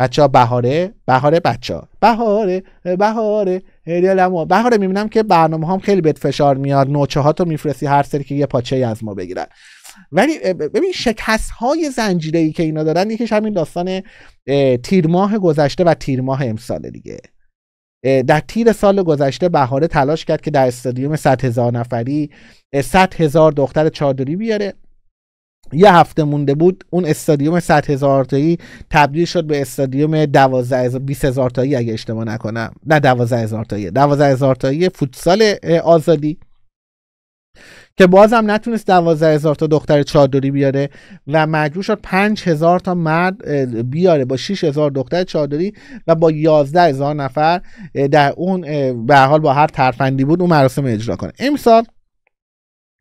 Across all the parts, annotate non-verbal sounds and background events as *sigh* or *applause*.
بچه ها بهاره بهاره بچه ها بهاره بهاره دلمو بهاره میبینم که برنامه هم خیلی بهت فشار میاد نوچه ها تو میفرستی هر سری که یه پاچه ای از ما بگیرن ولی ببین شکست های زنجیره ای که اینا دارن یکیش همین داستان تیر ماه گذشته و تیر ماه امسال دیگه در تیر سال گذشته بهاره تلاش کرد که در استادیوم 100 هزار نفری 100 هزار دختر چادری بیاره یه هفته مونده بود اون استادیوم 100 هزار تایی تبدیل شد به استادیوم 12 20 هزار تایی اگه اشتباه نکنم نه 12 هزار تایی 12 هزار تایی فوتسال آزادی که بازم نتونست 12 هزار تا دختر چادری بیاره و مجبور شد 5 هزار تا مرد بیاره با 6 هزار دختر چادری و با 11 هزار نفر در اون به حال با هر ترفندی بود اون مراسم اجرا کنه امسال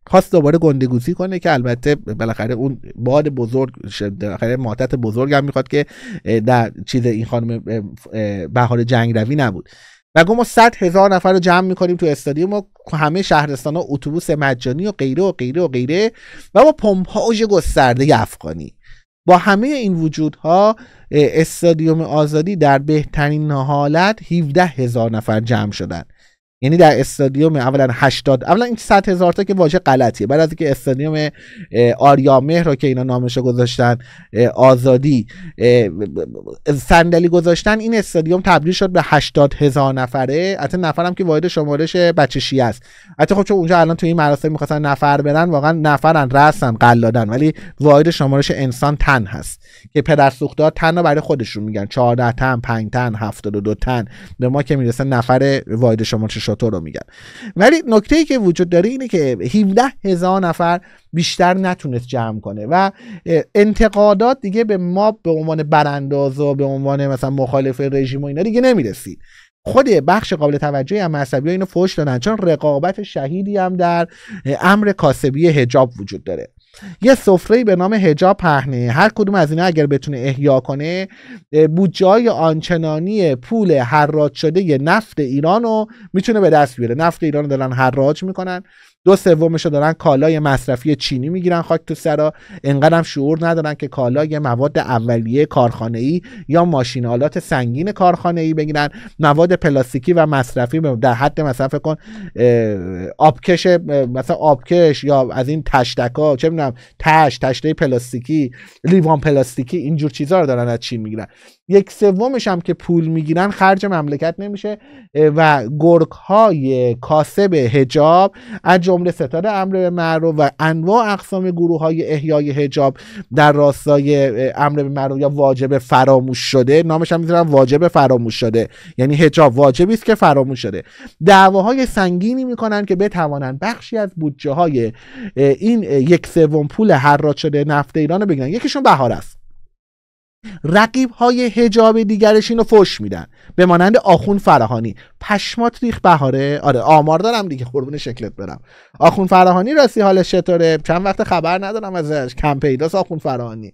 خواست دوباره گندگوزی کنه که البته بالاخره اون باد بزرگ بالاخره ماتت بزرگ هم میخواد که در چیز این خانم بهار جنگ روی نبود و ما 100 هزار نفر رو جمع میکنیم تو استادیوم و همه شهرستان ها اتوبوس مجانی و غیره و غیره و غیره و با پمپاژ گسترده افغانی با همه این وجودها استادیوم آزادی در بهترین حالت 17 هزار نفر جمع شدند یعنی در استادیوم اولا 80 اولا این 100 هزار تا که واژه غلطیه بعد از اینکه استادیوم مهر رو که اینا نامش گذاشتن آزادی صندلی گذاشتن این استادیوم تبدیل شد به 80 هزار نفره حتی نفرم که واحد شمارش بچه شیعه است حتی خب چون اونجا الان تو این مراسم میخواستن نفر برن واقعا نفرن رسن قلادن ولی واحد شمارش انسان تن هست که پدر سوخته تن رو برای خودشون میگن 14 تن 5 تن 72 تن به ما که میرسه نفر واحد شمارش مارشاتو رو میگن ولی نکته ای که وجود داره اینه که 17 هزار نفر بیشتر نتونست جمع کنه و انتقادات دیگه به ما به عنوان برانداز و به عنوان مثلا مخالف رژیم و اینا دیگه نمیرسید خود بخش قابل توجهی هم مذهبی ها اینو فوش دادن چون رقابت شهیدی هم در امر کاسبی هجاب وجود داره یه سفره به نام هجاب پهنه هر کدوم از اینا اگر بتونه احیا کنه بودجه آنچنانی پول حراج شده یه نفت ایرانو میتونه به دست بیاره نفت ایرانو رو دارن حراج میکنن دو سومش رو دارن کالای مصرفی چینی میگیرن خاک تو سرا هم شعور ندارن که کالای مواد اولیه کارخانه ای یا آلات سنگین کارخانه ای بگیرن مواد پلاستیکی و مصرفی در حد مثلا فکر کن آبکش مثلا آبکش یا از این تشتکا چه میدونم تش تشته پلاستیکی لیوان پلاستیکی اینجور چیزها رو دارن از چین میگیرن یک سومش هم که پول میگیرن خرج مملکت نمیشه و گرگ های کاسب هجاب از جمله ستاد امر به معروف و انواع اقسام گروه های احیای هجاب در راستای امر به معروف یا واجب فراموش شده نامش هم میذارن واجب فراموش شده یعنی هجاب واجبی است که فراموش شده دعواهای سنگینی میکنن که بتوانن بخشی از بودجه های این یک سوم پول را شده نفت ایران رو بگیرن یکیشون بهار است رقیب های هجاب دیگرش اینو فش میدن به مانند آخون فراهانی پشمات ریخ بهاره آره آمار دارم دیگه قربون شکلت برم آخون فراهانی راستی حالش چطوره چند وقت خبر ندارم ازش کم پیداست آخون فرهانی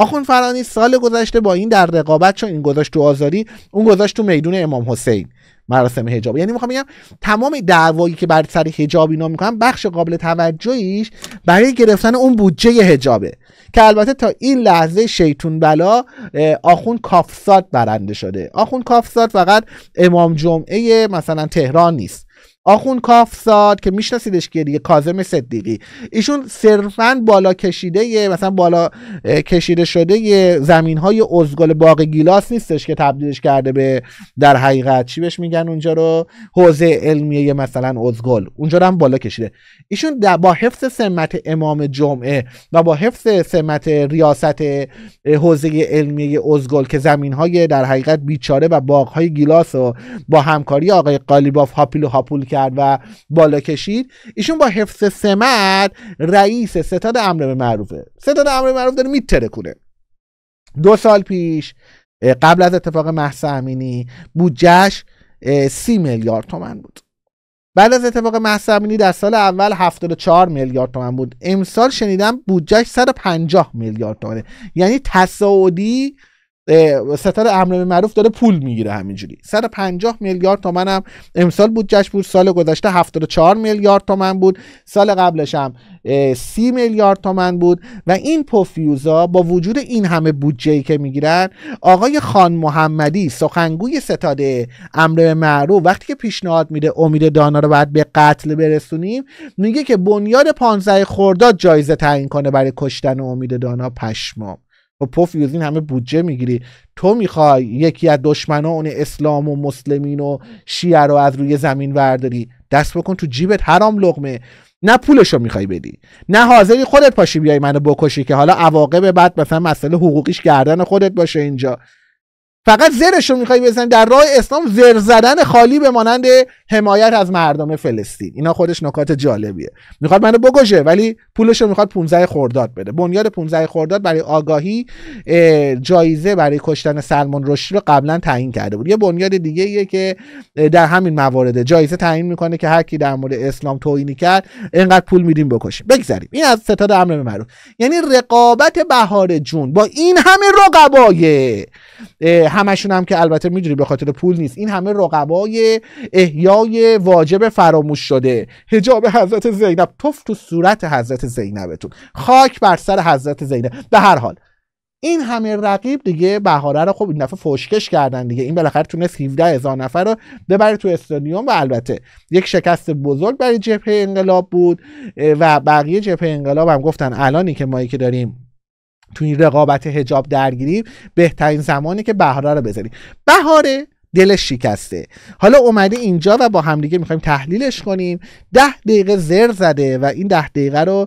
آخون فرانی سال گذشته با این در رقابت چون این گذاشت تو آزاری اون گذاشت تو میدون امام حسین مراسم حجاب یعنی میخوام بگم تمام دعوایی که بر سر حجاب اینا میکنن بخش قابل توجهیش برای گرفتن اون بودجه حجابه که البته تا این لحظه شیطون بلا آخون کافزاد برنده شده آخون کافزاد فقط امام جمعه مثلا تهران نیست آخون ساد که میشناسیدش که دیگه کازم صدیقی ایشون صرفا بالا کشیده یه مثلا بالا کشیده شده یه زمین های ازگل باغ گیلاس نیستش که تبدیلش کرده به در حقیقت چی بهش میگن اونجا رو حوزه علمیه مثلا ازگل اونجا رو هم بالا کشیده ایشون با حفظ سمت امام جمعه و با حفظ سمت ریاست حوزه علمی ازگل که زمین های در حقیقت بیچاره و باغ های گیلاس و با همکاری آقای قالیباف هاپیل و هاپول کرد و بالا کشید ایشون با حفظ سمت رئیس ستاد امر به معروفه ستاد امر معروف داره میترکونه دو سال پیش قبل از اتفاق محسا امینی بودجهش سی میلیارد تومن بود بعد از اتفاق محضر در سال اول 74 میلیارد تومن بود امسال شنیدم بودجهش 150 میلیارد تومنه یعنی تصاعدی ستاد امر به معروف داره پول میگیره همینجوری 150 میلیارد تومن هم امسال بود جشن بود سال گذشته 74 میلیارد تومن بود سال قبلش هم 30 میلیارد تومن بود و این پوفیوزا با وجود این همه بودجه که میگیرن آقای خان محمدی سخنگوی ستاد امر معروف وقتی که پیشنهاد میده امید دانا رو باید به قتل برسونیم میگه که بنیاد 15 خرداد جایزه تعیین کنه برای کشتن امید دانا پشمام و پف یوزین همه بودجه میگیری تو میخوای یکی از دشمنان اسلام و مسلمین و شیعه رو از روی زمین ورداری دست بکن تو جیبت حرام لغمه نه پولشو میخوای بدی نه حاضری خودت پاشی بیای منو بکشی که حالا عواقب بعد مثلا مسئله حقوقیش گردن خودت باشه اینجا فقط زرش رو میخوای بزنی در راه اسلام زر زدن خالی به مانند حمایت از مردم فلسطین اینا خودش نکات جالبیه میخواد منو بگوشه ولی پولش رو میخواد 15 خرداد بده بنیاد 15 خرداد برای آگاهی جایزه برای کشتن سلمان رشدی رو قبلا تعیین کرده بود یه بنیاد دیگه ایه که در همین موارد جایزه تعیین میکنه که هر کی در مورد اسلام توهینی کرد اینقدر پول میدیم بکشیم بگذریم این از ستاد امر معروف یعنی رقابت بهار جون با این همه رقبای همشون هم که البته میدونی به خاطر پول نیست این همه رقبای احیای واجب فراموش شده حجاب حضرت زینب تف تو صورت حضرت زینبتون خاک بر سر حضرت زینب به هر حال این همه رقیب دیگه بهاره رو خب این دفعه فشکش کردن دیگه این بالاخره تونست 17 هزار نفر رو ببره تو استادیوم و البته یک شکست بزرگ برای جبهه انقلاب بود و بقیه جبهه انقلاب هم گفتن الانی که مایی که داریم تو این رقابت هجاب درگیریم بهترین زمانی که بهاره رو بذاریم بهاره دل شکسته حالا اومده اینجا و با همدیگه میخوایم تحلیلش کنیم ده دقیقه زر زده و این ده دقیقه رو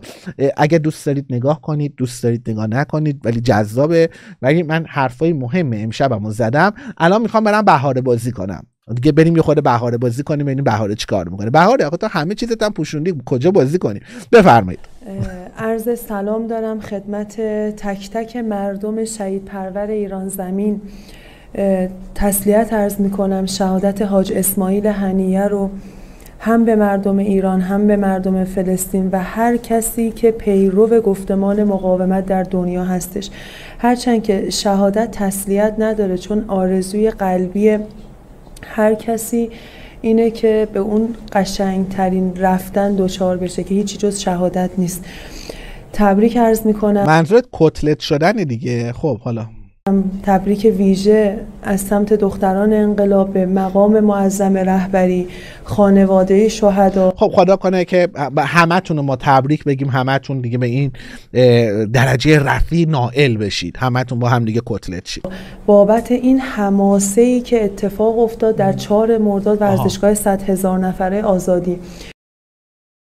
اگه دوست دارید نگاه کنید دوست دارید نگاه نکنید ولی جذابه ولی من حرفای مهم امشبمو زدم الان میخوام برم بهاره بازی کنم دیگه بریم یه خود بهاره بازی کنیم ببینیم بهاره چیکار میکنه بهاره آقا تو همه چیزت پوشوندی کجا بازی کنیم بفرمایید عرض سلام دارم خدمت تک تک مردم شهید پرور ایران زمین تسلیت عرض می کنم شهادت حاج اسماعیل هنیه رو هم به مردم ایران هم به مردم فلسطین و هر کسی که پیرو گفتمان مقاومت در دنیا هستش هرچند که شهادت تسلیت نداره چون آرزوی قلبی هر کسی اینه که به اون ترین رفتن دوچار بشه که هیچی جز شهادت نیست تبریک عرض میکنم منظورت کتلت شدن دیگه خب حالا تبریک ویژه از سمت دختران انقلاب به مقام معظم رهبری خانواده شهدا خب خدا کنه که همتون ما تبریک بگیم همتون دیگه به این درجه رفی نائل بشید همتون با هم دیگه کتلت شید بابت این حماسه ای که اتفاق افتاد در چهار مرداد ورزشگاه 100 هزار نفره آزادی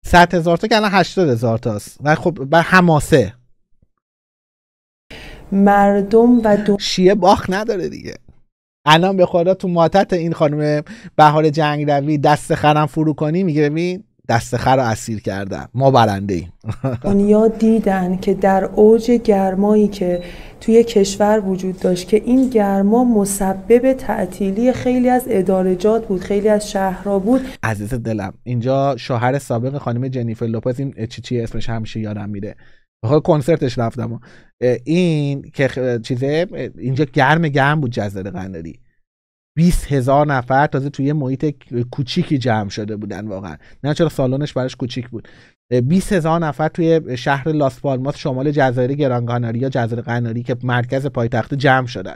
100 هزار تا که الان 80 هزار است و خب به حماسه مردم و دو... شیعه باخ نداره دیگه الان به تو ماتت این خانم بهار جنگ روی دست خرم فرو کنی میگه ببین دست خر اسیر کردن ما برنده ایم *laughs* دنیا دیدن که در اوج گرمایی که توی کشور وجود داشت که این گرما مسبب تعطیلی خیلی از ادارجات بود خیلی از شهرها بود عزیز دلم اینجا شوهر سابق خانم جنیفر لوپز این چی چی اسمش همیشه یادم میره بخاطر کنسرتش رفتم این که چیزه اینجا گرم گرم بود جزیره قناری 20 هزار نفر تازه توی محیط کوچیکی جمع شده بودن واقعا نه چرا سالنش براش کوچیک بود 20 هزار نفر توی شهر لاس پالماس شمال جزایر گران یا جزایر قناری که مرکز پایتخت جمع شدن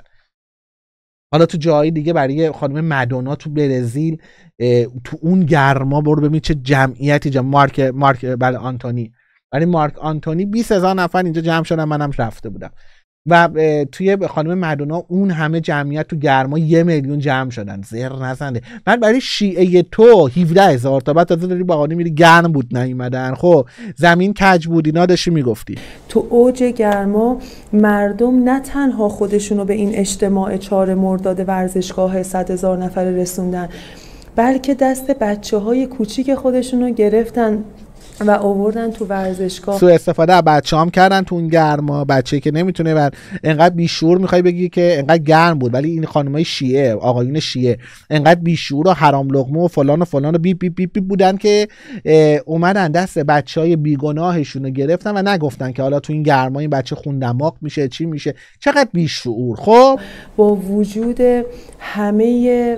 حالا تو جایی دیگه برای خانم مدونا تو برزیل تو اون گرما برو ببین چه جمعیتی جمع مارک مارک بله آنتونی برای مارک آنتونی 20 هزار نفر اینجا جمع شدن منم رفته بودم و توی خانم مدونا اون همه جمعیت تو گرما یه میلیون جمع شدن زیر نزنده من برای شیعه تو 17 هزار تا بعد تازه داری آنی میری گرم بود نیومدن خب زمین کج بود اینا داشتی میگفتی تو اوج گرما مردم نه تنها خودشونو به این اجتماع چهار مرداد ورزشگاه 100 هزار نفر رسوندن بلکه دست بچه های کوچیک خودشون رو گرفتن و اووردن تو ورزشگاه سو استفاده بچه هم کردن تو اون گرما بچه که نمیتونه بر انقدر بیشور میخوای بگی که انقدر گرم بود ولی این خانمای شیعه آقایون شیعه انقدر بیشور و حرام لقمه و فلان و فلان و بیپ بیپ بی, بودن که اومدن دست بچه های بیگناهشون رو گرفتن و نگفتن که حالا تو این گرما این بچه خون دماغ میشه چی میشه چقدر بیشعور خب با وجود همه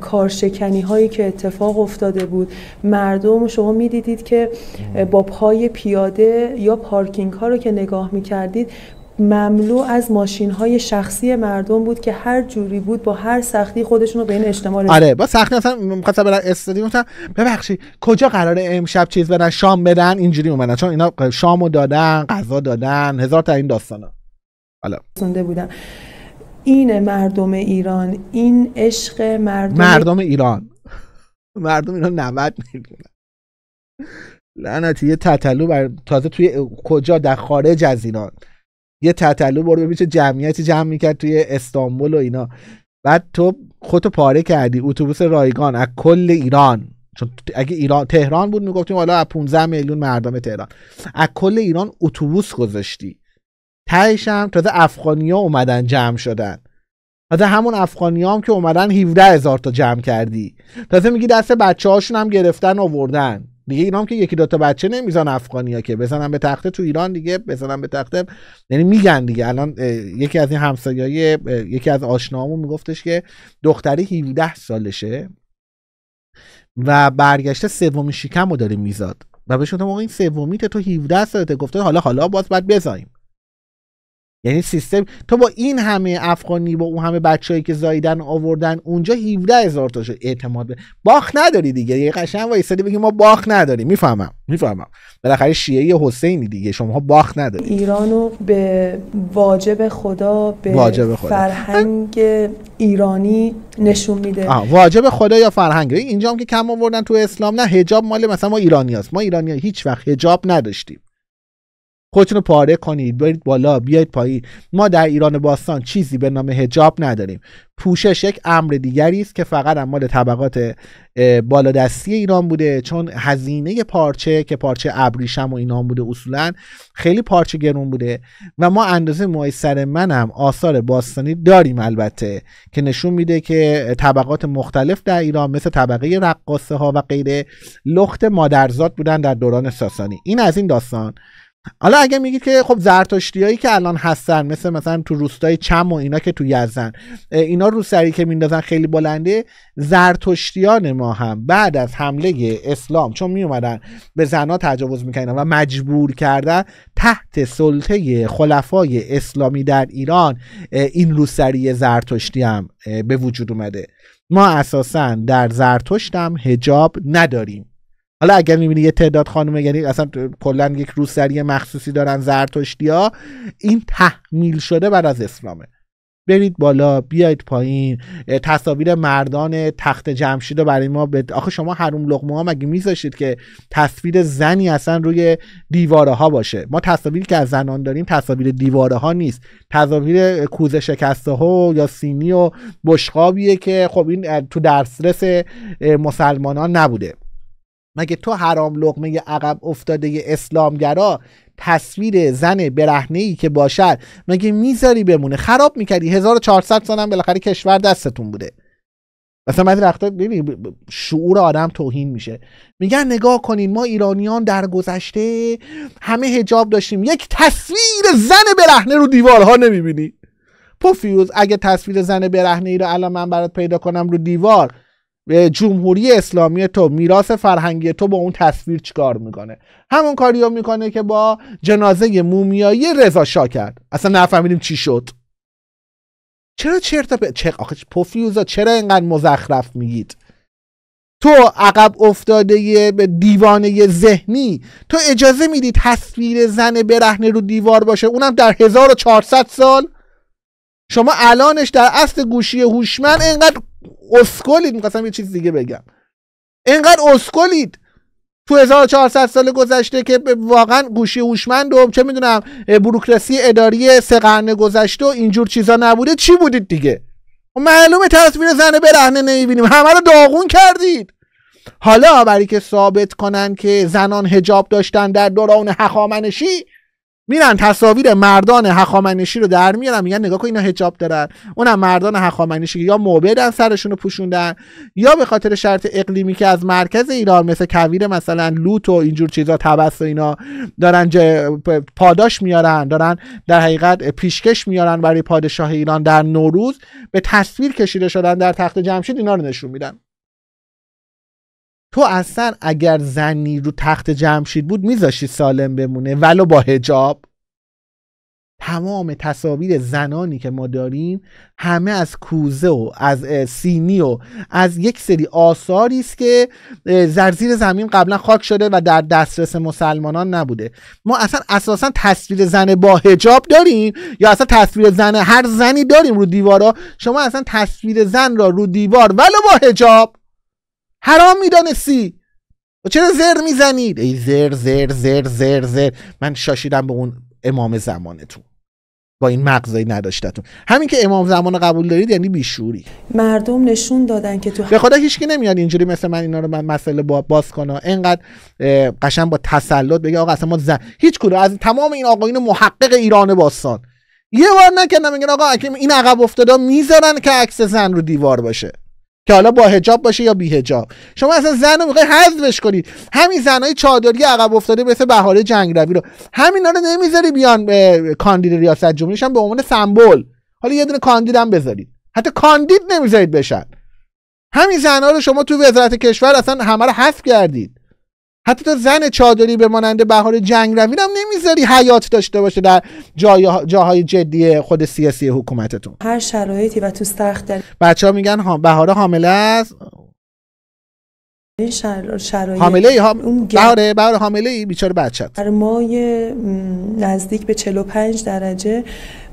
کارشکنی هایی که اتفاق افتاده بود مردم شما میدیدید که با پای پیاده یا پارکینگ ها رو که نگاه میکردید مملو از ماشین های شخصی مردم بود که هر جوری بود با هر سختی خودشون رو به این اجتماع آره با سختی اصلا میخواستم برن ببخشید کجا قراره امشب چیز بدن شام بدن اینجوری اومدن چون اینا شامو دادن غذا دادن هزار تا این داستانا حالا بودن این مردم ایران این عشق مردم مردم ایران مردم ایران 90 میلیون لعنتی یه تطلو بر تازه توی کجا در خارج از ایران یه تطلو برو ببین جمعیتی جمع میکرد توی استانبول و اینا بعد تو خودتو پاره کردی اتوبوس رایگان از کل ایران چون اگه ایران تهران بود میگفتیم حالا از 15 میلیون مردم تهران از کل ایران اتوبوس گذاشتی تهش هم تازه ها اومدن جمع شدن تازه همون افغانی هم که اومدن 17 هزار تا جمع کردی تازه میگی دست بچه هاشون هم گرفتن آوردن دیگه اینا هم که یکی دوتا بچه نمیزن افغانیا که بزنن به تخته تو ایران دیگه بزنن به تخته یعنی میگن دیگه الان یکی از این همسایه‌های یکی از آشناهامون میگفتش که دختری 17 سالشه و برگشته سومی شکم رو داره میزاد و بهش گفتم این سومیت تو 17 سالته گفته حالا حالا باز باید بزنیم یعنی سیستم تو با این همه افغانی با اون همه هایی که زایدن آوردن اونجا 17 هزار تا شد اعتماد به باخ نداری دیگه یه قشنگ وایسادی بگی ما باخ نداریم میفهمم میفهمم بالاخره شیعه حسینی دیگه شما باخ نداری ایرانو به واجب خدا به فرهنگ ایرانی نشون میده واجب خدا یا فرهنگ اینجا هم که کم آوردن تو اسلام نه حجاب مال مثلا ما ایرانی ما ایرانی هیچ وقت حجاب نداشتیم خودتون رو پاره کنید برید بالا بیاید پایین ما در ایران باستان چیزی به نام هجاب نداریم پوشش یک امر دیگری است که فقط مال طبقات بالادستی ایران بوده چون هزینه پارچه که پارچه ابریشم و اینا بوده اصولا خیلی پارچه گرون بوده و ما اندازه موهای سر منم آثار باستانی داریم البته که نشون میده که طبقات مختلف در ایران مثل طبقه رقاصه ها و غیره لخت مادرزاد بودن در دوران ساسانی این از این داستان حالا اگه میگید که خب هایی که الان هستن مثل مثلا تو روستای چم و اینا که تو یزن اینا رو که میندازن خیلی بلنده زرتشتیان ما هم بعد از حمله اسلام چون میومدن به زنها تجاوز میکنن و مجبور کردن تحت سلطه خلفای اسلامی در ایران این روسری زرتشتی هم به وجود اومده ما اساسا در زرتشت هم هجاب نداریم حالا اگر میبینی یه تعداد خانم یعنی اصلا کلا یک روسری مخصوصی دارن زرتشتیا این تحمیل شده بر از اسلامه برید بالا بیاید پایین تصاویر مردان تخت جمشید رو برای ما بد... آخه شما حروم لغمه ها مگه میذاشید که تصویر زنی اصلا روی دیواره ها باشه ما تصاویری که از زنان داریم تصاویر دیواره ها نیست تصاویر کوزه شکسته ها یا سینی و بشقابیه که خب این تو دسترس مسلمانان نبوده مگه تو حرام لقمه عقب افتاده اسلامگرا تصویر زن برهنه ای که باشد مگه میذاری بمونه خراب میکردی 1400 هم بالاخره کشور دستتون بوده مثلا بعضی وقتا ببین شعور آدم توهین میشه میگن نگاه کنین ما ایرانیان در گذشته همه هجاب داشتیم یک تصویر زن برهنه رو دیوارها نمیبینی پوفیوز اگه تصویر زن برهنه ای رو الان من برات پیدا کنم رو دیوار جمهوری اسلامی تو میراث فرهنگی تو با اون تصویر چیکار میکنه همون کاریو میکنه که با جنازه مومیایی رضا شاه کرد اصلا نفهمیدیم چی شد چرا چرت تا چه آخه پوفیوزا چرا اینقدر مزخرف میگید تو عقب افتاده به دیوانه ذهنی تو اجازه میدی تصویر زن برهنه رو دیوار باشه اونم در 1400 سال شما الانش در اصل گوشی هوشمند انقدر اسکلید میخواستم یه چیز دیگه بگم انقدر اسکلید تو 1400 سال گذشته که واقعا گوشی هوشمند و چه میدونم بروکراسی اداری سه قرن گذشته و اینجور چیزا نبوده چی بودید دیگه معلومه تصویر زنه برهنه نمیبینیم همه رو داغون کردید حالا برای که ثابت کنن که زنان هجاب داشتن در دوران هخامنشی میرن تصاویر مردان هخامنشی رو در میارن میگن نگاه کن اینا حجاب دارن اونم مردان هخامنشی یا موبدن سرشون رو پوشوندن یا به خاطر شرط اقلیمی که از مرکز ایران مثل کویر مثلا لوت و اینجور چیزا تبس و اینا دارن پاداش میارن دارن در حقیقت پیشکش میارن برای پادشاه ایران در نوروز به تصویر کشیده شدن در تخت جمشید اینا رو نشون میدن تو اصلا اگر زنی رو تخت جمشید بود میذاشی سالم بمونه ولو با هجاب تمام تصاویر زنانی که ما داریم همه از کوزه و از سینی و از یک سری آثاری است که زرزیر زمین قبلا خاک شده و در دسترس مسلمانان نبوده ما اصلا اساسا تصویر زن با حجاب داریم یا اصلا تصویر زن هر زنی داریم رو دیوارا شما اصلا تصویر زن را رو دیوار ولو با هجاب حرام میدانستی و چرا زر میزنید ای زر زر زر زر زر من شاشیدم به اون امام زمانتون با این مغزایی نداشتتون همین که امام زمان قبول دارید یعنی بیشوری مردم نشون دادن که تو به خدا هیچکی نمیاد اینجوری مثل من اینا رو من مسئله با باز کنه اینقدر قشن با تسلط بگه آقا اصلا ما زن هیچ از تمام این آقایون محقق ایران باستان یه بار نکردم میگن آقا این عقب افتادا میذارن که عکس زن رو دیوار باشه که حالا با حجاب باشه یا بی حجاب شما اصلا زن رو میخوای حذفش کنید همین زنای چادری عقب افتاده مثل بهاره جنگروی رو همینا رو نمیذاری بیان کاندید ریاست جمهوریش به عنوان سمبل حالا یه دونه کاندید هم بذارید حتی کاندید نمیذارید بشن همین زنها رو شما تو وزارت کشور اصلا همه رو حذف کردید حتی تا زن چادری به مانند بهار جنگ هم نمیذاری حیات داشته باشه در جاهای جدی خود سیاسی حکومتتون هر شرایطی و تو سخت در... بچه ها میگن بهار حامله است شرایط حامله ای؟ اون داره حامله ای بیچاره در مایه نزدیک به 45 درجه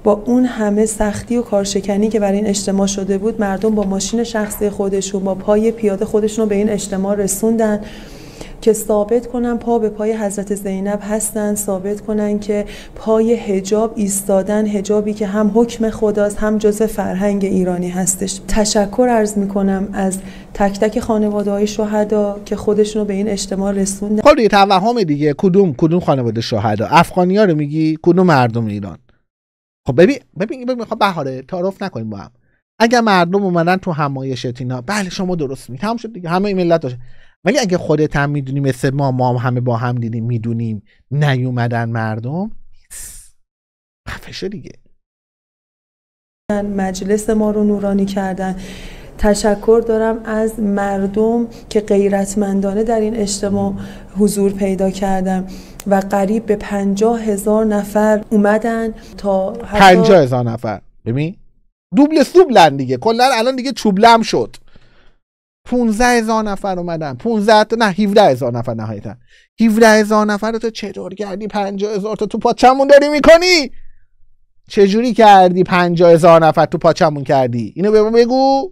با اون همه سختی و کارشکنی که برای این اجتماع شده بود مردم با ماشین شخصی خودشون با پای پیاده خودشون رو به این اجتماع رسوندن که ثابت کنن پا به پای حضرت زینب هستن ثابت کنن که پای حجاب ایستادن حجابی که هم حکم خداست هم جزء فرهنگ ایرانی هستش تشکر عرض میکنم از تک تک خانواده های شهدا که خودشونو به این اجتماع رسوندن خب دیگه توهم دیگه کدوم کدوم خانواده شهدا افغانی رو میگی کدوم مردم ایران خب ببین ببین ببین خب بهاره تعارف نکنیم با هم اگر مردم اومدن تو همایش اینا بله شما درست می تمام شد دیگه همه این ملت داشت ولی اگه خودت هم میدونی مثل ما ما هم همه با هم دیدیم میدونیم نیومدن مردم خفشه دیگه مجلس ما رو نورانی کردن تشکر دارم از مردم که غیرتمندانه در این اجتماع حضور پیدا کردم و قریب به پنجا هزار نفر اومدن تا پنجا هزار نفر ببین دوبل سوبلن دیگه کلا الان دیگه چوبلم شد 15 هزار نفر اومدن 15 تا نه 17 هزار نفر نهایتا 17 هزار نفر رو تو چطور کردی 50 هزار تا تو پاچمون داری میکنی چجوری کردی 50 هزار نفر تو پاچمون کردی اینو به ما بگو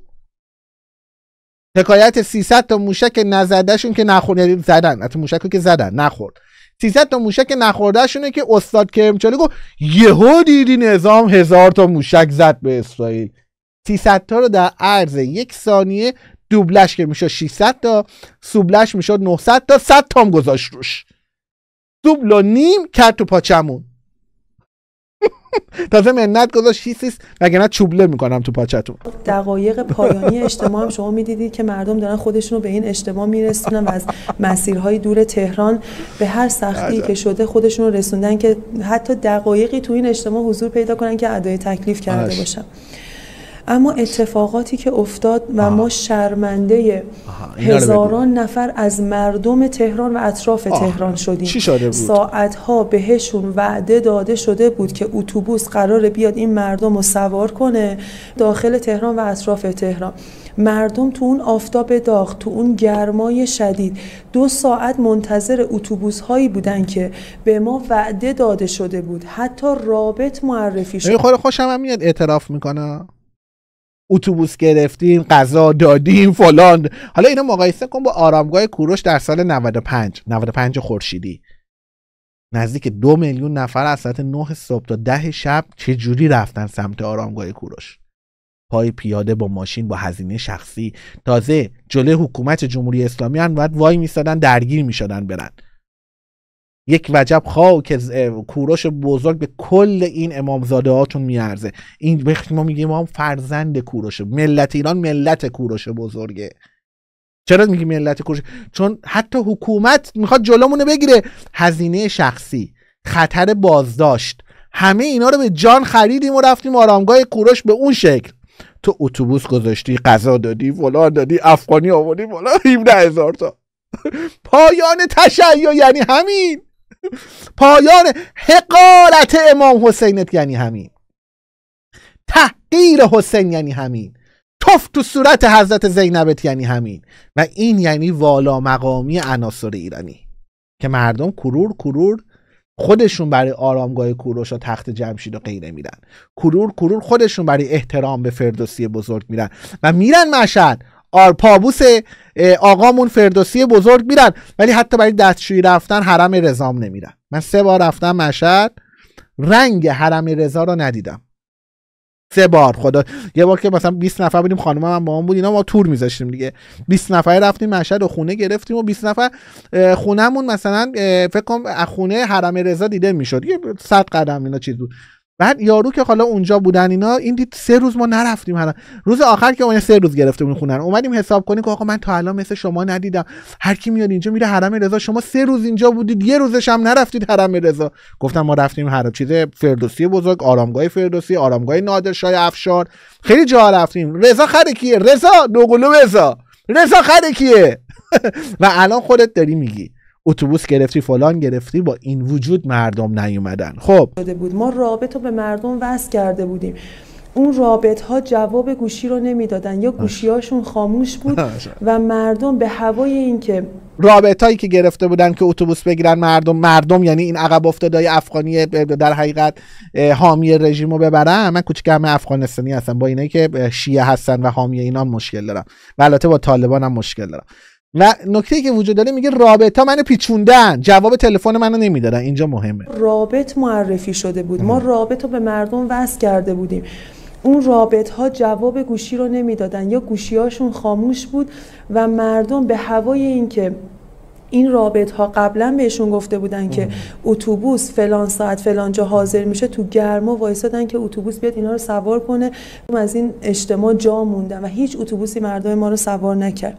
حکایت 300 تا موشک نزدهشون که نخورد یعنی زدن حتی موشک که زدن نخورد 300 تا موشک نخوردهشونه که استاد کرمچالی گفت یهو دیدی نظام هزار تا موشک زد به اسرائیل 300 تا رو در عرض یک ثانیه دوبلش که میشه 600 تا سوبلش میشد 900 تا 100 تام گذاشت روش دوبل و نیم کرد تو پاچمون *laughs* تازه منت گذاشت هیسیس وگه نه چوبله میکنم تو پاچتون دقایق پایانی اجتماع هم شما میدیدید که مردم دارن خودشون رو به این اجتماع میرسونن و از مسیرهای دور تهران به هر سختی که شده خودشون رو رسوندن که حتی دقایقی تو این اجتماع حضور پیدا کنن که ادای تکلیف کرده باشن اما اتفاقاتی که افتاد و ما شرمنده هزاران نفر از مردم تهران و اطراف تهران شدیم چی شده ساعتها بهشون وعده داده شده بود که اتوبوس قراره بیاد این مردم رو سوار کنه داخل تهران و اطراف تهران مردم تو اون آفتاب داغ تو اون گرمای شدید دو ساعت منتظر اتوبوس هایی بودن که به ما وعده داده شده بود حتی رابط معرفی شد خوشم هم میاد اعتراف میکنه اتوبوس گرفتیم غذا دادیم فلان حالا اینا مقایسه کن با آرامگاه کوروش در سال 95 95 خورشیدی نزدیک دو میلیون نفر از ساعت 9 صبح تا 10 شب چه جوری رفتن سمت آرامگاه کوروش پای پیاده با ماشین با هزینه شخصی تازه جلوی حکومت جمهوری اسلامی هم باید وای میستادن درگیر میشدن برن یک وجب که کوروش بزرگ به کل این امامزاده هاتون میارزه این وقتی ما میگیم ما فرزند کوروش ملت ایران ملت کوروش بزرگه چرا میگیم ملت کوروش چون حتی حکومت میخواد جلومونه بگیره هزینه شخصی خطر بازداشت همه اینا رو به جان خریدیم و رفتیم آرامگاه کوروش به اون شکل تو اتوبوس گذاشتی غذا دادی فلان دادی افغانی آوردی فلان 17 هزار تا *laughs* پایان تشیع یعنی همین پایان حقارت امام حسینت یعنی همین تحقیر حسین یعنی همین تف تو صورت حضرت زینبت یعنی همین و این یعنی والا مقامی عناصر ایرانی که مردم کرور کرور خودشون برای آرامگاه کوروش و تخت جمشید و غیره میرن کرور کرور خودشون برای احترام به فردوسی بزرگ میرن و میرن مشهد آرپابوس آقامون فردوسی بزرگ میرن ولی حتی برای دستشویی رفتن حرم رزام نمیرن من سه بار رفتم مشهد رنگ حرم رضا رو ندیدم سه بار خدا یه بار که مثلا 20 نفر بودیم خانم هم با هم بود اینا ما تور میذاشتیم دیگه 20 نفر رفتیم مشهد و خونه گرفتیم و 20 نفر خونهمون مثلا فکر کنم خونه حرم رضا دیده میشد یه صد قدم اینا چیز بود بعد یارو که حالا اونجا بودن اینا این دید سه روز ما نرفتیم حالا روز آخر که اون سه روز گرفته بودن خونن اومدیم حساب کنیم که آقا من تا الان مثل شما ندیدم هر کی میاد اینجا میره حرم رضا شما سه روز اینجا بودید یه روزش هم نرفتید حرم رضا گفتم ما رفتیم هر چیز فردوسی بزرگ آرامگاه فردوسی آرامگاه نادرشاه افشار خیلی جا رفتیم رضا خره کیه رضا دوقلو رضا رضا خره کیه *laughs* و الان خودت داری میگی اتوبوس گرفتی فلان گرفتی با این وجود مردم نیومدن خب بود ما رابطه رو به مردم وصل کرده بودیم اون رابط ها جواب گوشی رو نمیدادن یا گوشی هاشون خاموش بود و مردم به هوای اینکه رابط هایی که گرفته بودن که اتوبوس بگیرن مردم مردم یعنی این عقب افتادای افغانی در حقیقت حامی رژیم رو ببرن من کوچیکم افغانستانی هستم با اینه که شیعه هستن و حامی اینا مشکل دارم و با طالبان هم مشکل دارم و نکته که وجود داره میگه رابطه منو پیچوندن جواب تلفن منو نمیدادن اینجا مهمه رابط معرفی شده بود ما رابط رو به مردم وصل کرده بودیم اون رابط ها جواب گوشی رو نمیدادن یا گوشی هاشون خاموش بود و مردم به هوای اینکه این رابط ها قبلا بهشون گفته بودن که اتوبوس فلان ساعت فلان جا حاضر میشه تو گرما وایسادن که اتوبوس بیاد اینا رو سوار کنه از این اجتماع جا موندن و هیچ اتوبوسی مردم ما رو سوار نکرد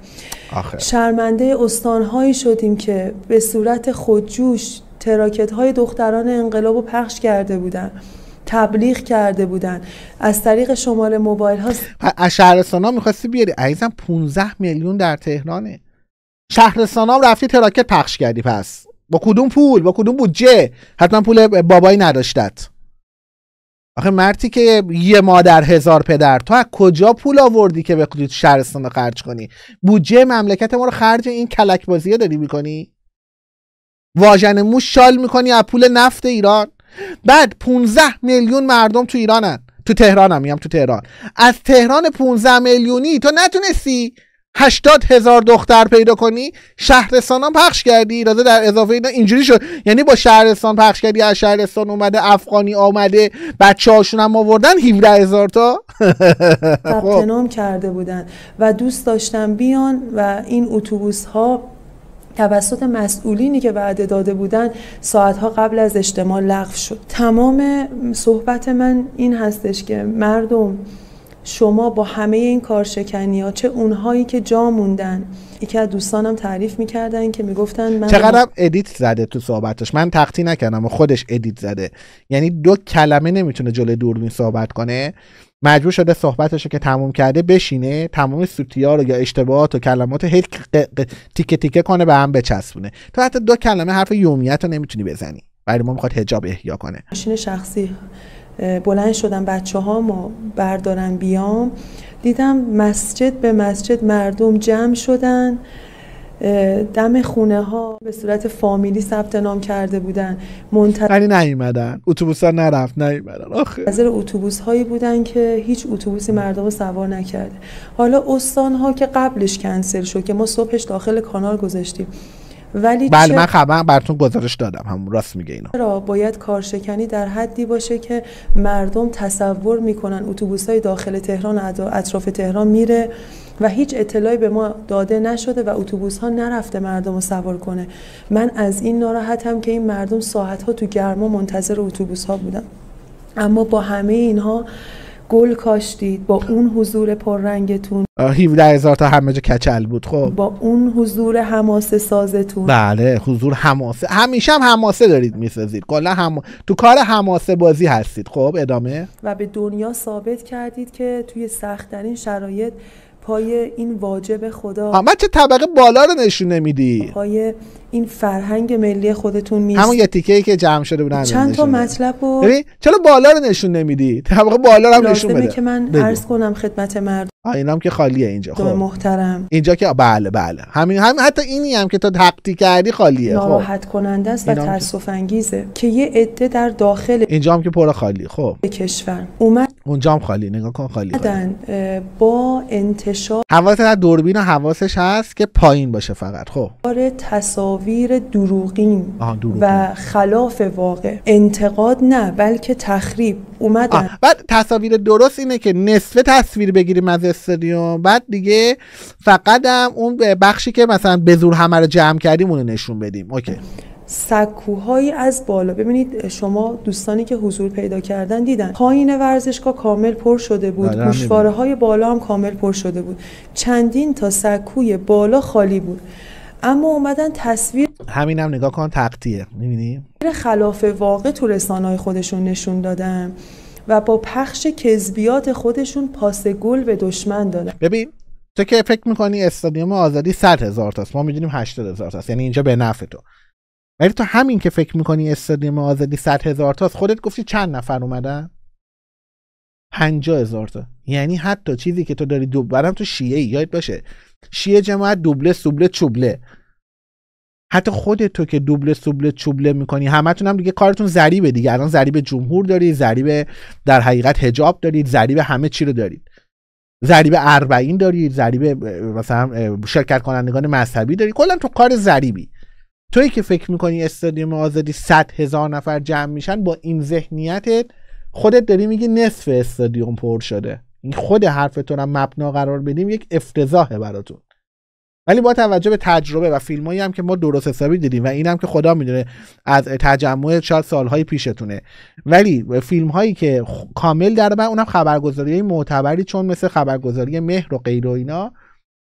آخر. شرمنده استانهایی شدیم که به صورت خودجوش تراکت های دختران انقلاب رو پخش کرده بودن تبلیغ کرده بودن از طریق شمال موبایل ها از شهرستان ها میخواستی بیاری عیزم 15 میلیون در تهرانه شهرستانام رفتی تراکت پخش کردی پس با کدوم پول با کدوم بودجه حتما پول بابایی نداشتت آخه مرتی که یه مادر هزار پدر تو از کجا پول آوردی که بخوای شهرستان رو خرج کنی بودجه مملکت ما رو خرج این کلک بازیه داری میکنی واژن موش شال میکنی از پول نفت ایران بعد 15 میلیون مردم تو ایرانن تو تهران هم میام تو تهران از تهران 15 میلیونی تو نتونستی هشتاد هزار دختر پیدا کنی شهرستان هم پخش کردی رازه در اضافه اینا اینجوری شد یعنی با شهرستان پخش کردی از شهرستان اومده افغانی آمده بچه هاشون هم آوردن 17 هزار تا *laughs* خب. نام کرده بودن و دوست داشتم بیان و این اتوبوس ها توسط مسئولینی که وعده داده بودن ساعتها قبل از اجتماع لغو شد تمام صحبت من این هستش که مردم شما با همه این کارشکنی ها چه اونهایی که جا موندن یکی از دوستانم تعریف میکردن که میگفتن من چقدر ادیت زده تو صحبتش من تختی نکردم و خودش ادیت زده یعنی دو کلمه نمیتونه جلوی دوربین صحبت کنه مجبور شده صحبتش که تموم کرده بشینه تمام ها رو یا اشتباهات و کلمات رو تیکه تیکه کنه به هم بچسبونه تو حتی دو کلمه حرف یومیت رو نمیتونی بزنی برای ما میخواد هجاب احیا کنه ماشین شخصی بلند شدم بچه ما بردارم بیام دیدم مسجد به مسجد مردم جمع شدن دم خونه ها به صورت فامیلی ثبت نام کرده بودن منتظر یعنی نیومدن اتوبوس ها نرفت نیومدن آخه منتظر اتوبوس هایی بودن که هیچ اتوبوسی مردم رو سوار نکرده حالا استان ها که قبلش کنسل شد که ما صبحش داخل کانال گذاشتیم ولی بله خب من براتون گزارش دادم همون راست میگه اینا را باید کارشکنی در حدی باشه که مردم تصور میکنن اتوبوس های داخل تهران اطراف تهران میره و هیچ اطلاعی به ما داده نشده و اتوبوس ها نرفته مردم رو سوار کنه من از این ناراحتم که این مردم ساعت ها تو گرما منتظر اتوبوس ها بودن اما با همه اینها گل کاشتید با اون حضور پررنگتون 17 هزار تا همه جا کچل بود خب با اون حضور حماسه سازتون بله حضور حماسه همیشه هم حماسه دارید میسازید کلا هم... تو کار حماسه بازی هستید خب ادامه و به دنیا ثابت کردید که توی سختترین شرایط پای این واجب خدا چه طبقه بالا رو نشون نمیدی پای این فرهنگ ملی خودتون میست همون یه تیکه ای که جمع شده بودن چند تا مطلب و چرا بالا رو نشون نمیدی طبقه بالا رو هم نشون بده که من عرض کنم خدمت مردم اینام که خالیه اینجا خب محترم اینجا که بله بله همین هم حتی اینی هم که تا تقطی کردی خالیه خب. ناراحت کننده است و تاسف انگیزه که یه عده در داخل اینجا هم که پر خالی خب کشور اومد اونجا هم خالی نگاه کن خالی, خالی. با انتشار حواس در دوربین و حواسش هست که پایین باشه فقط خب تصاویر دروغین. و خلاف واقع انتقاد نه بلکه تخریب اومدن بعد تصاویر درست اینه که نصف تصویر بگیریم از استادیوم بعد دیگه فقط هم اون بخشی که مثلا به زور همه رو جمع کردیم اونو نشون بدیم اوکی سکوهایی از بالا ببینید شما دوستانی که حضور پیدا کردن دیدن پایین ورزشگاه کامل پر شده بود بله، گوشواره های بالا هم کامل پر شده بود چندین تا سکوی بالا خالی بود اما اومدن تصویر همینم هم نگاه کن تقطیه میبینی خلاف واقع تو رسانه های خودشون نشون دادن و با پخش کذبیات خودشون پاس گل به دشمن دادن ببین تو که فکر میکنی استادیوم آزادی 100 هزار تاست ما میدونیم 80 هزار تاست یعنی اینجا به نفع تو ولی تو همین که فکر میکنی استادیوم آزادی 100 هزار تاست خودت گفتی چند نفر اومدن 50 هزار تا یعنی حتی چیزی که تو داری دوبرم تو شیعه یاد باشه شیعه جماعت دوبله سوبله چوبله حتی خود تو که دوبله سوبله چوبله میکنی همتون هم دیگه کارتون ذریبه دیگه الان ذریب جمهور دارید ذریب در حقیقت هجاب دارید ذریب همه چی رو دارید ذریب اربعین دارید ذریب مثلا شرکت کنندگان مذهبی داری کلا تو کار ذریبی توی که فکر میکنی استادیوم آزادی 100 هزار نفر جمع میشن با این ذهنیتت خودت داری میگی نصف استادیوم پر شده این خود حرفتون هم مبنا قرار بدیم یک افتضاحه براتون ولی با توجه به تجربه و فیلمایی هم که ما درست حسابی دیدیم و اینم که خدا میدونه از تجمع شاید سالهای پیشتونه ولی فیلم هایی که کامل در اونم خبرگزاری معتبری چون مثل خبرگزاری مهر و غیر و اینا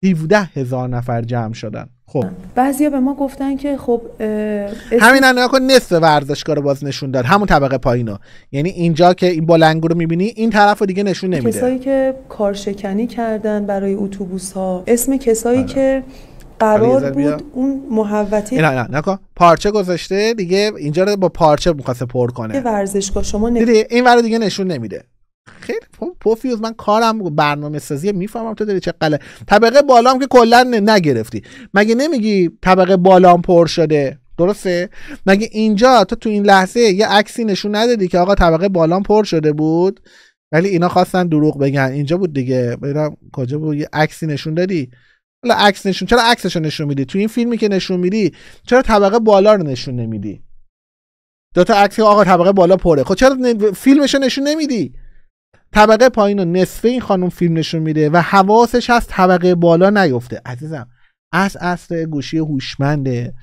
17 هزار نفر جمع شدن خب بعضیا به ما گفتن که خب اسم... همین الان نصف ورزشکار رو باز نشون داد همون طبقه پایینا یعنی اینجا که این بلنگو رو میبینی این طرف رو دیگه نشون نمیده کسایی که کارشکنی کردن برای اتوبوس ها اسم کسایی بله. که قرار بود اون محوطه نه نه نکن پارچه گذاشته دیگه اینجا رو با پارچه میخواسته پر کنه ورزشگاه شما نمی... این ور دیگه نشون نمیده خیلی پوفیوز خب، من کارم برنامه سازی میفهمم تو داری چه قله طبقه بالام که کلا نگرفتی مگه نمیگی طبقه بالام پر شده درسته مگه اینجا تو تو این لحظه یه عکسی نشون ندادی که آقا طبقه بالام پر شده بود ولی اینا خواستن دروغ بگن اینجا بود دیگه اینا کجا بود یه عکسی نشون دادی حالا عکس نشون چرا عکسش نشون میدی تو این فیلمی که نشون میدی چرا طبقه بالا رو نشون نمیدی دو تا عکس آقا طبقه بالا پره خب چرا فیلمش نشون نمیدی طبقه پایین و نصفه این خانوم فیلم نشون میده و حواسش از طبقه بالا نیفته عزیزم از اصل گوشی هوشمنده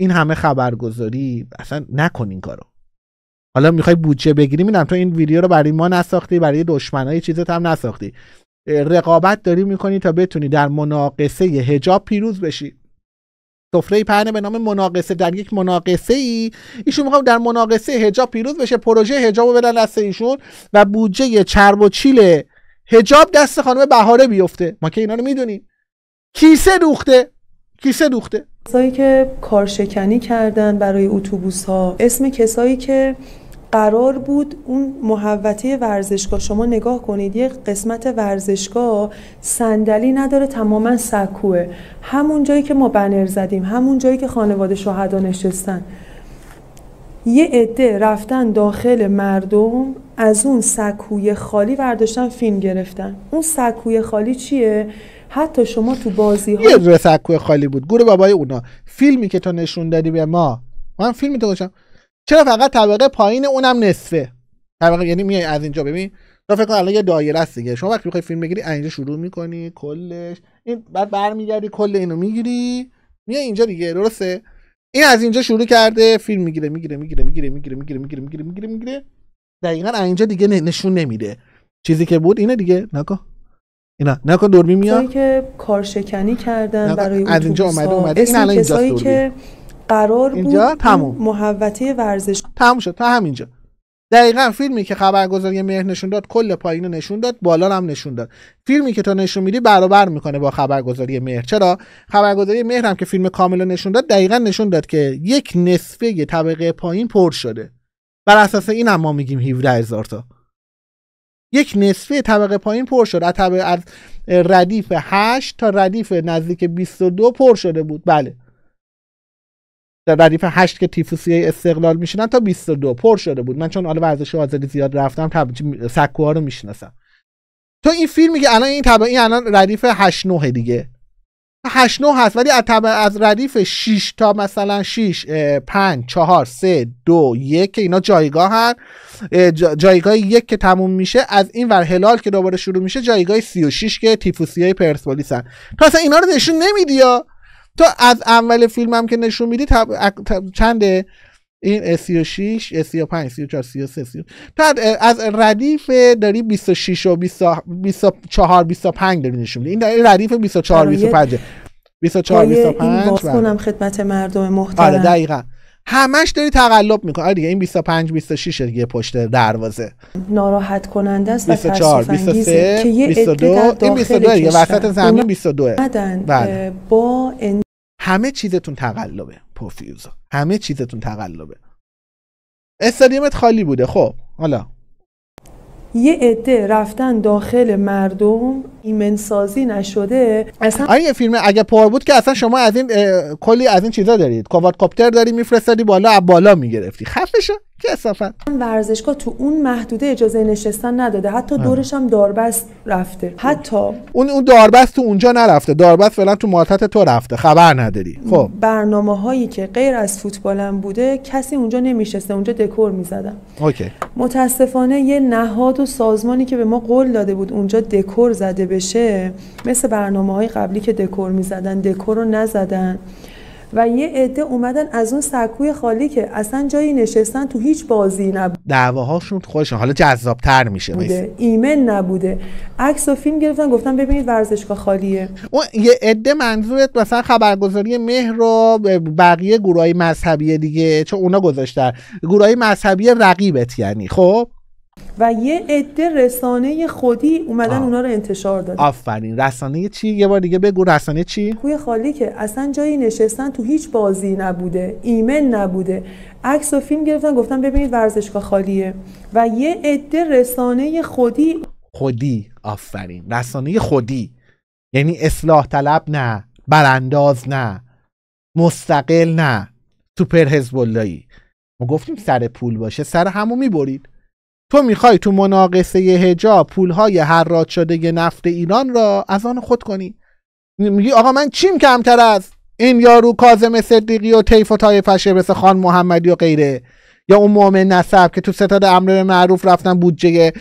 این همه خبرگزاری اصلا نکن این کارو حالا میخوای بودجه بگیری میدم تو این ویدیو رو برای ما نساختی برای دشمنای چیزت هم نساختی رقابت داری میکنی تا بتونی در مناقصه هجاب پیروز بشی سفره پهنه به نام مناقصه در یک مناقصه ای ایشون میخوام در مناقصه هجاب پیروز بشه پروژه هجاب رو بدن دست ایشون و بودجه چرب و چیل هجاب دست خانم بهاره بیفته ما که اینا رو میدونیم کیسه دوخته کیسه دوخته کسایی که کارشکنی کردن برای اتوبوس ها اسم کسایی که قرار بود اون محوطه ورزشگاه شما نگاه کنید یه قسمت ورزشگاه صندلی نداره تماما سکوه همون جایی که ما بنر زدیم همون جایی که خانواده شهدا نشستن یه عده رفتن داخل مردم از اون سکوی خالی برداشتن فیلم گرفتن اون سکوی خالی چیه حتی شما تو بازی ها یه سکوی خالی بود گور بابای اونا فیلمی که تو نشون دادی به ما من فیلمی تو چرا فقط طبقه پایین اونم نصفه طبقه یعنی میای از اینجا ببین تو فکر کن الان یه دایره است دیگه شما وقتی میخوای فیلم بگیری از اینجا شروع میکنی کلش این بعد برمیگردی کل اینو میگیری میای اینجا دیگه درسته این از اینجا شروع کرده فیلم میگیره میگیره میگیره میگیره میگیره میگیره میگیره میگیره میگیره میگیره اینجا دیگه نشون نمیده چیزی که بود اینه دیگه نگاه اینا نکن دور میاد که کارشکنی کردن برای از اینجا اومده اومده این الان که قرار بود اینجا تموم محوطه ورزش تموم شد تا همینجا دقیقا فیلمی که خبرگزاری مهر نشون داد کل پایین نشون داد بالا هم نشون داد فیلمی که تو نشون میدی برابر میکنه با خبرگزاری مهر چرا خبرگزاری مهر هم که فیلم کامل رو نشون داد دقیقا نشون داد که یک نصفه یه طبقه پایین پر شده بر اساس این هم ما میگیم 17 هزار تا یک نصفه طبقه پایین پر شد از ردیف 8 تا ردیف نزدیک 22 پر شده بود بله در ردیف 8 که تیفوسی استقلال میشینن تا 22 پر شده بود من چون حالا ورزش حاضری زیاد رفتم تب... سکوها رو میشناسم تو این فیلم میگه الان این تبع این الان ردیف 8 9 دیگه 8 9 هست ولی از, از ردیف 6 تا مثلا 6 5 4 3 2 1 که اینا جایگاه هن جایگاه یک که تموم میشه از این ور هلال که دوباره شروع میشه جایگاه 36 که تیفوسی های پرسپولیسن تو اصلا اینا رو نشون نمیدی تا از اول فیلم هم که نشون میدی تب... تب... چنده این 36 35 34 33 30 تا از ردیف داری 26 و 24 25 داری نشون میدی این ردیف 24 25 24 25 واسه کنم خدمت مردم محترم آره دقیقاً همش داری تقلب میکنه آره دیگه این 25 26 دیگه پشت دروازه ناراحت کننده است 24 23 22 این 22 دیگه وسط زمین 22 بله. با همه چیزتون تقلبه پوفیوزا همه چیزتون تقلبه استادیومت خالی بوده خب حالا یه عده رفتن داخل مردم ایمن سازی نشده اصلا آره فیلم اگه پر بود که اصلا شما از این کلی از این چیزا دارید کواد کاپتر داری میفرستادی بالا از بالا میگرفتی خفشه کسافت ورزشگاه تو اون محدوده اجازه نشستن نداده حتی دورش هم داربست رفته حتی اون اون داربست تو اونجا نرفته داربست فعلا تو ماتت تو رفته خبر نداری خب برنامه هایی که غیر از فوتبالم بوده کسی اونجا نمیشسته اونجا دکور میزدن اوکی متاسفانه یه نهاد و سازمانی که به ما قول داده بود اونجا دکور زده بشه مثل برنامه های قبلی که دکور میزدن دکور رو نزدن و یه عده اومدن از اون سکوی خالی که اصلا جایی نشستن تو هیچ بازی نبود دعواهاشون خودشون حالا جذابتر میشه بوده. ایمن نبوده عکس و فیلم گرفتن گفتن ببینید ورزشگاه خالیه اون یه عده منظورت مثلا خبرگزاری مهر و بقیه گروهای مذهبی دیگه چون اونا گذاشتن گروهای مذهبی رقیبت یعنی خب و یه عده رسانه خودی اومدن آه. اونا رو انتشار دادن آفرین رسانه چی یه بار دیگه بگو رسانه چی کوی خالی که اصلا جایی نشستن تو هیچ بازی نبوده ایمن نبوده عکس و فیلم گرفتن گفتن ببینید ورزشگاه خالیه و یه عده رسانه خودی خودی آفرین رسانه خودی یعنی اصلاح طلب نه برانداز نه مستقل نه سوپر حزب ما گفتیم سر پول باشه سر همو میبرید تو میخوای تو مناقصه هجاب پولهای حراج شده نفت ایران را از آن خود کنی میگی آقا من چیم کمتر از این یارو کازم صدیقی و طیف و طایفشه مثل خان محمدی و غیره یا اون مؤمن نسب که تو ستاد امر معروف رفتن بودجه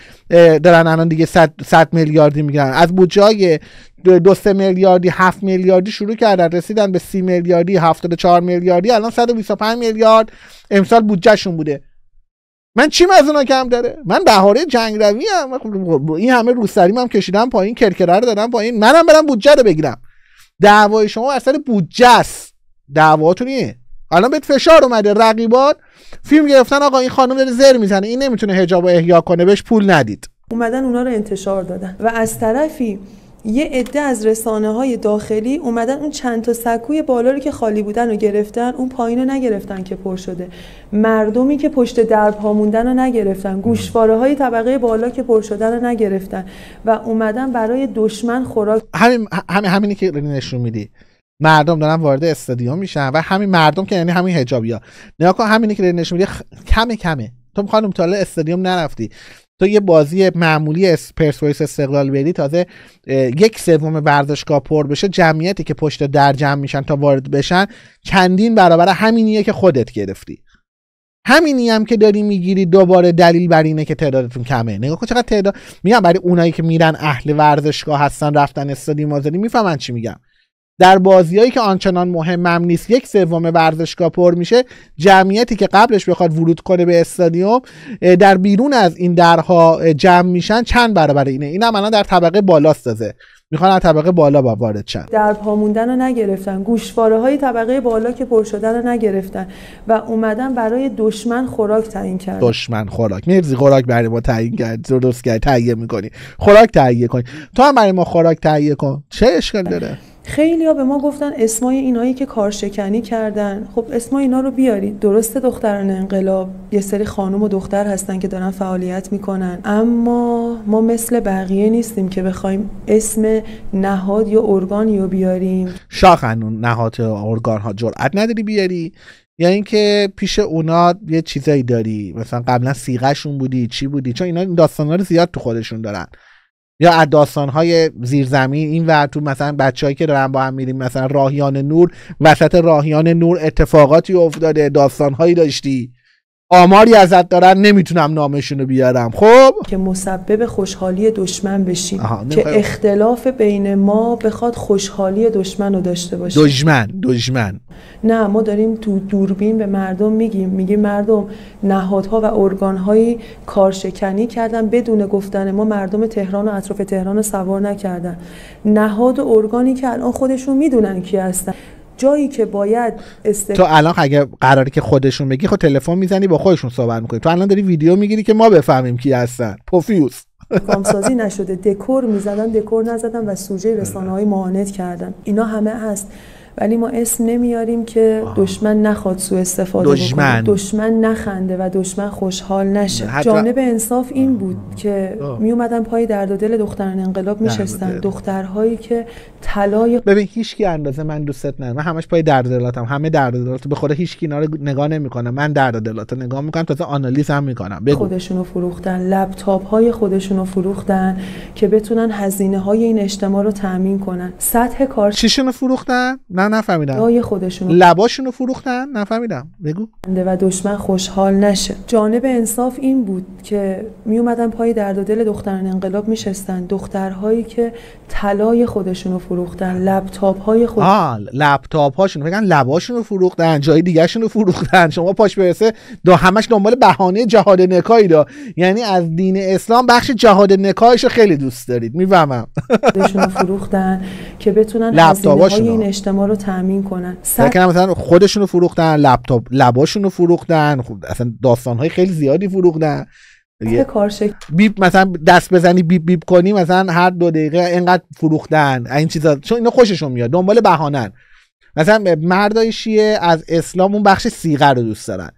دارن الان دیگه 100 میلیاردی میگن از بودجه های دو میلیاردی هفت میلیاردی شروع کردن رسیدن به سی میلیاردی 74 میلیاردی الان 125 میلیارد امسال بودجهشون بوده من چی از اونا کم داره من بهاره جنگ روی هم. خب خب، این همه روسریم هم کشیدم پایین کرکره رو دادم پایین منم برم بودجه رو بگیرم دعوای شما اصلا بودجه است دعواتون اینه الان بهت فشار اومده رقیبات فیلم گرفتن آقا این خانم داره زر میزنه این نمیتونه حجاب احیا کنه بهش پول ندید اومدن اونا رو انتشار دادن و از طرفی یه عده از رسانه های داخلی اومدن اون چند تا سکوی بالا رو که خالی بودن رو گرفتن اون پایین رو نگرفتن که پر شده مردمی که پشت درب ها موندن رو نگرفتن گوشواره های طبقه بالا که پر شدن رو نگرفتن و اومدن برای دشمن خوراک همین همینی که نشون میدی مردم دارن وارد استادیوم میشن و همین مردم که یعنی همین حجابیا نیا کن همینی که نشون میدی کمه تو خانم استادیوم نرفتی تو یه بازی معمولی پرسپولیس استقلال بری تازه یک سوم ورزشگاه پر بشه جمعیتی که پشت در جمع میشن تا وارد بشن چندین برابر همینیه که خودت گرفتی همینی هم که داری میگیری دوباره دلیل بر اینه که تعدادتون کمه نگاه کن چقدر تعداد میگم برای اونایی که میرن اهل ورزشگاه هستن رفتن استادیوم آزادی میفهمن چی میگم در بازیایی که آنچنان مهمم نیست یک سوم ورزشگاه پر میشه جمعیتی که قبلش بخواد ورود کنه به استادیوم در بیرون از این درها جمع میشن چند برابر اینه این هم الان در طبقه بالا دازه میخوان از طبقه بالا با وارد چند؟ در پاموندن موندن رو نگرفتن گوشواره های طبقه بالا که پر شدن رو نگرفتن و اومدن برای دشمن خوراک تعیین کرد دشمن خوراک میرزی خوراک برای ما تعیین کرد درست کرد تهیه میکنی خوراک تهیه کن تو هم برای ما خوراک تهیه کن چه اشکال داره خیلی به ما گفتن اسمای اینایی که کارشکنی کردن خب اسمای اینا رو بیارید درسته دختران انقلاب یه سری خانم و دختر هستن که دارن فعالیت میکنن اما ما مثل بقیه نیستیم که بخوایم اسم نهاد یا ارگانی رو بیاریم شاخ نهاد ارگان ها جرأت نداری بیاری یا یعنی اینکه پیش اونا یه چیزایی داری مثلا قبلا سیغهشون بودی چی بودی چون اینا این داستانا رو زیاد تو خودشون دارن یا از های زیرزمین این ور تو مثلا بچههایی که دارن با هم میریم مثلا راهیان نور وسط راهیان نور اتفاقاتی افتاده داستانهایی داشتی آماری ازت دارن نمیتونم نامشون رو بیارم خب که مسبب خوشحالی دشمن بشیم که اختلاف بین ما بخواد خوشحالی دشمن رو داشته باشه دشمن دشمن نه ما داریم تو دوربین به مردم میگیم میگیم مردم نهادها و ارگانهایی کارشکنی کردن بدون گفتن ما مردم تهران و اطراف تهران رو سوار نکردن نهاد و ارگانی که الان خودشون میدونن کی هستن جایی که باید است. تو الان اگه قراری که خودشون بگی خود خب تلفن میزنی با خودشون صحبت میکنی تو الان داری ویدیو میگیری که ما بفهمیم کی هستن پوفیوس کامسازی *laughs* نشده دکور میزدن دکور نزدن و سوژه رسانه های معاند کردن اینا همه هست ولی ما اسم نمیاریم که آه. دشمن نخواد سوء استفاده دشمن. بکنه دشمن نخنده و دشمن خوشحال نشه حتی... جانب انصاف این بود که آه. می اومدن پای درد و دل دختران انقلاب میشستن دخترهایی که طلای ببین هیچکی اندازه من دوستت نه من همش پای درد دلاتم همه درد دلات به خدا هیچکی اینا رو نگاه نمیکنه من درد دلات نگاه میکنم تازه آنالیز هم میکنم بگو خودشونو فروختن لپتاپ های خودشونو فروختن که بتونن هزینه های این اجتماع رو تامین کنن سطح کار چیشونو فروختن من نه نفهمیدم خودشون لباشون رو فروختن نفهمیدم بگو و دشمن خوشحال نشه جانب انصاف این بود که می اومدن پای درد و دل دختران انقلاب میشستن دخترهایی که طلای خودشون رو فروختن لپتاپ های خود آ لپتاپ هاشون بگن لباشون رو فروختن جای دیگه رو فروختن شما پاش برسه دا همش دنبال بهانه جهاد نکایی دا یعنی از دین اسلام بخش جهاد نکایشو خیلی دوست دارید میفهمم *laughs* فروختن که بتونن لپتاپ های این اجتماع رو تامین کنن مثلا خودشونو فروختن لپتاپ رو فروختن اصلا داستانهای خیلی زیادی فروختن کارش مثلا دست بزنی بیب بیپ کنی مثلا هر دو دقیقه اینقدر فروختن این چیزا چون اینا خوششون میاد دنبال بهانن مثلا مردای شیعه از اسلام اون بخش سیغه رو دوست دارن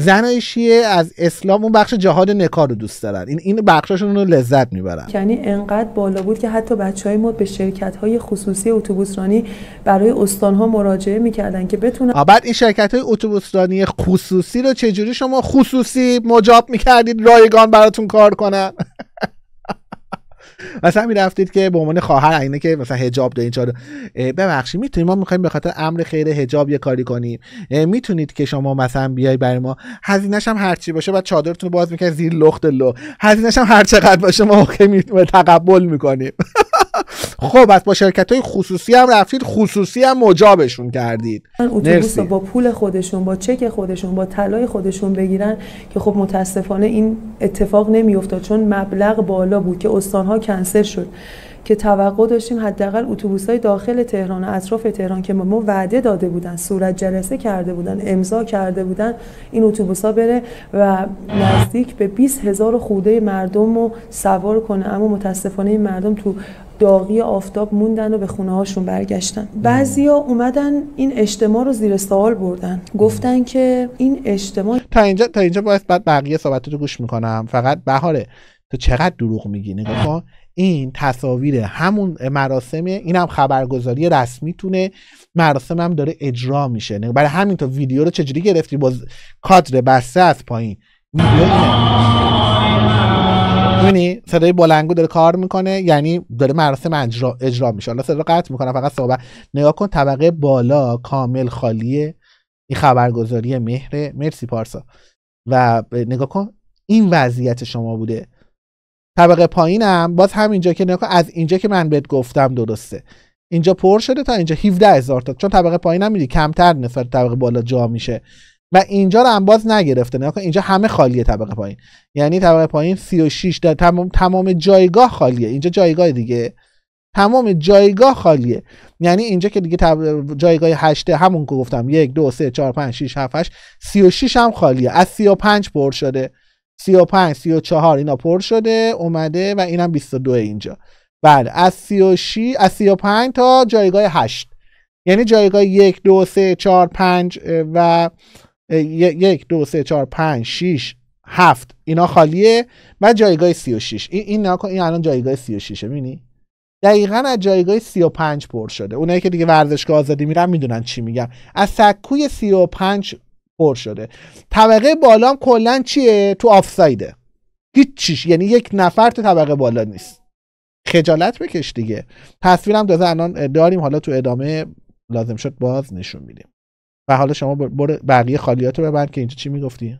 زنای شیعه از اسلام اون بخش جهاد نکار رو دوست دارن این این بخشاشون رو لذت میبرن یعنی انقدر بالا بود که حتی بچه های ما به شرکت های خصوصی اتوبوسرانی برای استان ها مراجعه میکردن که بتونن بعد این شرکت های اتوبوسرانی خصوصی رو چجوری شما خصوصی مجاب میکردید رایگان براتون کار کنن *laughs* مثلا میرفتید که به عنوان خواهر عینه که مثلا حجاب دارین چادر. ببخشید میتونید ما میخوایم به خاطر امر خیر حجاب یه کاری کنیم میتونید که شما مثلا بیای برای ما هزینه‌ش هم هر چی باشه بعد چادرتون رو باز میکنید زیر لخت لو هزینه هم هر چقدر باشه ما اوکی تقبل میکنیم *laughs* *laughs* خب از با شرکت های خصوصی هم رفتید خصوصی هم مجابشون کردید اتوبوس با پول خودشون با چک خودشون با طلای خودشون بگیرن که خب متاسفانه این اتفاق نمیافتاد چون مبلغ بالا بود که استانها کنسل شد که توقع داشتیم حداقل های داخل تهران و اطراف تهران که ما وعده داده بودن صورت جلسه کرده بودن امضا کرده بودن این ها بره و نزدیک به 20 هزار خورده مردم رو سوار کنه اما متاسفانه این مردم تو داغی آفتاب موندن و به خونه هاشون برگشتن بعضیا اومدن این اجتماع رو زیر سوال بردن گفتن که این اجتماع تا اینجا تا اینجا باید بعد بقیه رو گوش میکنم فقط بهاره تو چقدر دروغ میگی نگاه این تصاویر همون مراسمه این هم خبرگزاری رسمی تونه مراسم هم داره اجرا میشه برای همین تا ویدیو رو چجوری گرفتی با کادر بسته از پایین ویدیو اینه صدای بلنگو داره کار میکنه یعنی داره مراسم اجرا, اجرا میشه حالا صدا قطع میکنه فقط صحبت نگاه کن طبقه بالا کامل خالیه این خبرگزاری مهره مرسی پارسا و نگاه کن این وضعیت شما بوده طبقه پایینم باز همینجا که نگاه از اینجا که من بهت گفتم درسته اینجا پر شده تا اینجا 17 هزار تا چون طبقه پایین هم میدی کمتر نسبت طبقه بالا جا میشه و اینجا رو هم باز نگرفته نگاه اینجا همه خالیه طبقه پایین یعنی طبقه پایین 36 در تمام تمام جایگاه خالیه اینجا جایگاه دیگه تمام جایگاه خالیه یعنی اینجا که دیگه طب... جایگاه 8 همون که گفتم یک دو سه 4 پنج شیش هفت هشت سی و شیش هم خالیه از سی و پنج پر شده 35 34 اینا پر شده اومده و اینم 22 اینجا بله از 36 از 35 تا جایگاه 8 یعنی جایگاه 1 2 3 4 5 و 1 2 3 4 5 6 7 اینا خالیه و جایگاه 36 این این نکن این الان جایگاه 36 میبینی دقیقا از جایگاه 35 پر شده اونایی که دیگه ورزشگاه آزادی میرن میدونن چی میگم از سکوی 35 پر شده طبقه بالا هم کلا چیه تو آفسایده هیچ چیش یعنی یک نفر تو طبقه بالا نیست خجالت بکش دیگه تصویرم تازه الان داریم حالا تو ادامه لازم شد باز نشون میدیم و حالا شما برو بقیه خالیات رو ببند که اینجا چی میگفتی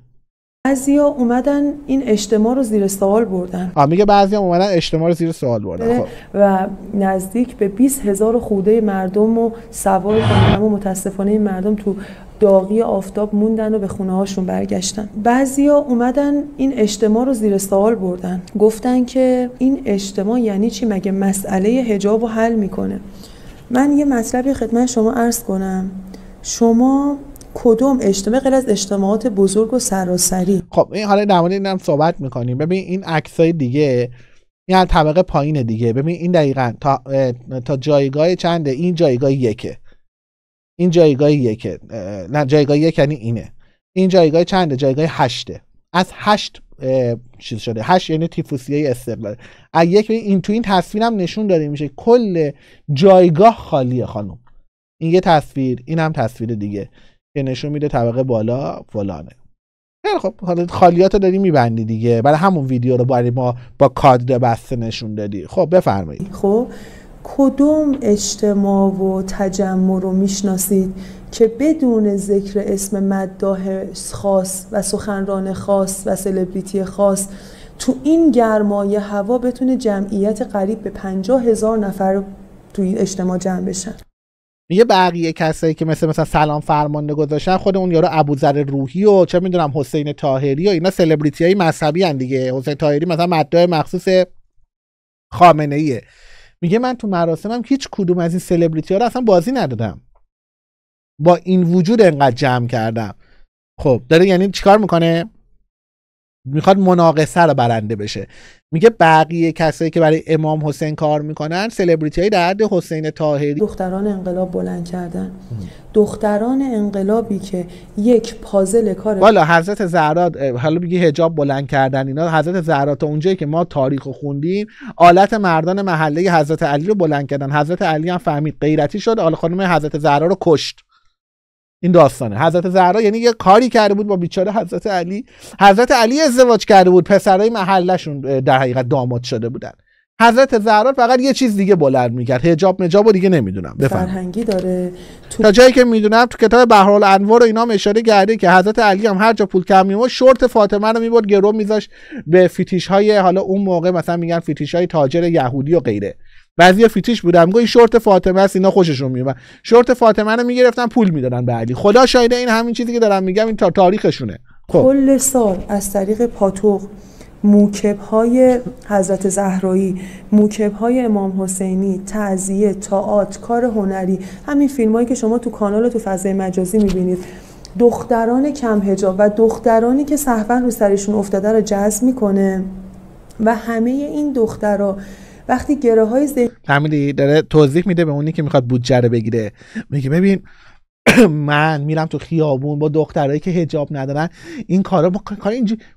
بعضیا اومدن این اجتماع رو زیر سوال بردن میگه بعضیا اومدن اجتماع رو زیر سوال بردن خب. و نزدیک به 20 هزار خوده مردم و سوار کردن و متاسفانه این مردم تو داغی آفتاب موندن و به خونه هاشون برگشتن بعضیا اومدن این اجتماع رو زیر سوال بردن گفتن که این اجتماع یعنی چی مگه مسئله هجاب رو حل میکنه من یه مطلبی خدمت شما عرض کنم شما کدوم اجتماع غیر از اجتماعات بزرگ و سراسری خب این حالا در مورد اینم صحبت میکنیم ببین این عکسای دیگه این طبقه پایین دیگه ببین این دقیقا تا, تا جایگاه چنده این جایگاه یکه این جایگاه یکه نه جایگاه یک یعنی اینه این جایگاه چنده جایگاه هشته از هشت چیز شده هشت یعنی تیفوسیه استقلال از یک این تو این هم نشون داده میشه کل جایگاه خالیه خانم این یه تصویر این هم تصویر دیگه که نشون میده طبقه بالا فلانه خیلی خب حالا خالیات داری میبندی دیگه برای همون ویدیو رو برای ما با کادر بسته نشون دادی خب بفرمایید خب کدوم اجتماع و تجمع رو میشناسید که بدون ذکر اسم مداح خاص و سخنران خاص و سلبریتی خاص تو این گرمای هوا بتونه جمعیت قریب به پنجاه هزار نفر تو این اجتماع جمع بشن میگه بقیه کسایی که مثل مثلا سلام فرمانده گذاشتن خود اون یارو ابوذر روحی و چه میدونم حسین تاهری و اینا سلبریتی های مذهبی هن دیگه حسین تاهری مثلا مدعای مخصوص خامنه ایه میگه من تو مراسمم هیچ کدوم از این سلبریتی ها رو اصلا بازی ندادم با این وجود انقدر جمع کردم خب داره یعنی چیکار میکنه میخواد مناقصه رو برنده بشه میگه بقیه کسایی که برای امام حسین کار میکنن سلبریتی های در حد حسین تاهری دختران انقلاب بلند کردن دختران انقلابی که یک پازل کار والا حضرت زهرا حالا بگی حجاب بلند کردن اینا حضرت زهرا تا اونجایی که ما تاریخ خوندیم آلت مردان محله حضرت علی رو بلند کردن حضرت علی هم فهمید غیرتی شد آل خانم حضرت زهرا رو کشت این داستانه حضرت زهرا یعنی یه کاری کرده بود با بیچاره حضرت علی حضرت علی ازدواج کرده بود پسرای محلشون در حقیقت داماد شده بودن حضرت زهرا فقط یه چیز دیگه بلند میکرد حجاب مجاب و دیگه نمیدونم بفهم داره تو... تا جایی که میدونم تو کتاب بهرال انوار و اینا هم اشاره کرده که حضرت علی هم هر جا پول کم میمو شورت فاطمه رو میبرد گرو میذاش به فتیش های حالا اون موقع مثلا میگن فیتیش های تاجر یهودی و غیره بعضیا فیتیش بودم گوی شورت فاطمه است اینا خوششون میومد شورت فاطمه رو میگرفتن پول میدادن به علی خدا شاهده این همین چیزی که دارم میگم این تا تاریخشونه خب. کل سال از طریق پاتوق موکب های حضرت زهرایی موکب های امام حسینی تعذیه تاعت کار هنری همین فیلم هایی که شما تو کانال و تو فضای مجازی میبینید دختران کم هجاب و دخترانی که صحبا رو سرشون افتاده رو جذب میکنه و همه این دخترها وقتی گره های زی داره توضیح میده به اونی که میخواد بودجه رو بگیره میگه ببین *clears throat* من میرم تو خیابون با دخترایی که هجاب ندارن این کارا با کار